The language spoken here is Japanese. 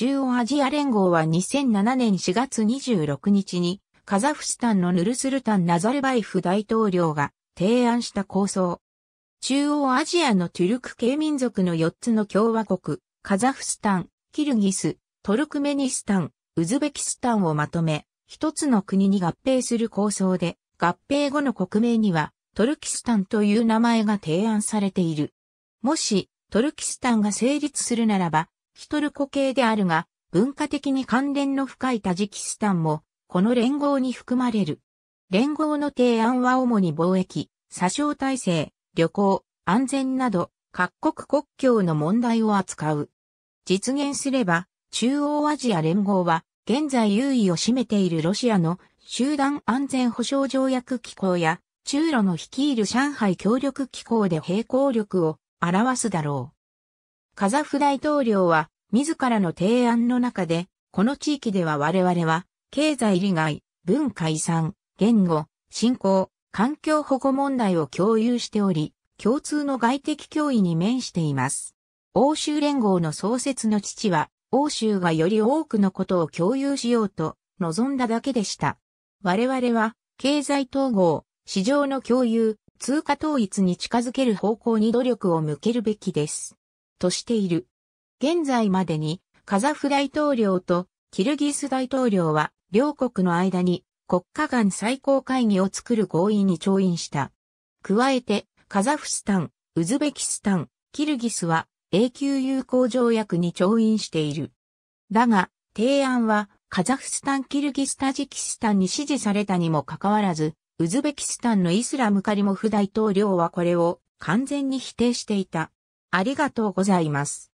中央アジア連合は2007年4月26日に、カザフスタンのヌルスルタン・ナザルバイフ大統領が提案した構想。中央アジアのトゥルク系民族の4つの共和国、カザフスタン、キルギス、トルクメニスタン、ウズベキスタンをまとめ、一つの国に合併する構想で、合併後の国名には、トルキスタンという名前が提案されている。もし、トルキスタンが成立するならば、キトルコ系であるが、文化的に関連の深いタジキスタンも、この連合に含まれる。連合の提案は主に貿易、詐称体制、旅行、安全など、各国国境の問題を扱う。実現すれば、中央アジア連合は、現在優位を占めているロシアの集団安全保障条約機構や、中ロの率いる上海協力機構で並行力を表すだろう。カザフ大統領は、自らの提案の中で、この地域では我々は、経済利害、文化遺産、言語、信仰、環境保護問題を共有しており、共通の外的脅威に面しています。欧州連合の創設の父は、欧州がより多くのことを共有しようと望んだだけでした。我々は、経済統合、市場の共有、通貨統一に近づける方向に努力を向けるべきです。としている。現在までにカザフ大統領とキルギス大統領は両国の間に国家間最高会議を作る合意に調印した。加えて、カザフスタン、ウズベキスタン、キルギスは永久友好条約に調印している。だが、提案はカザフスタン、キルギス、タジキスタンに支持されたにもかかわらず、ウズベキスタンのイスラムカリモフ大統領はこれを完全に否定していた。ありがとうございます。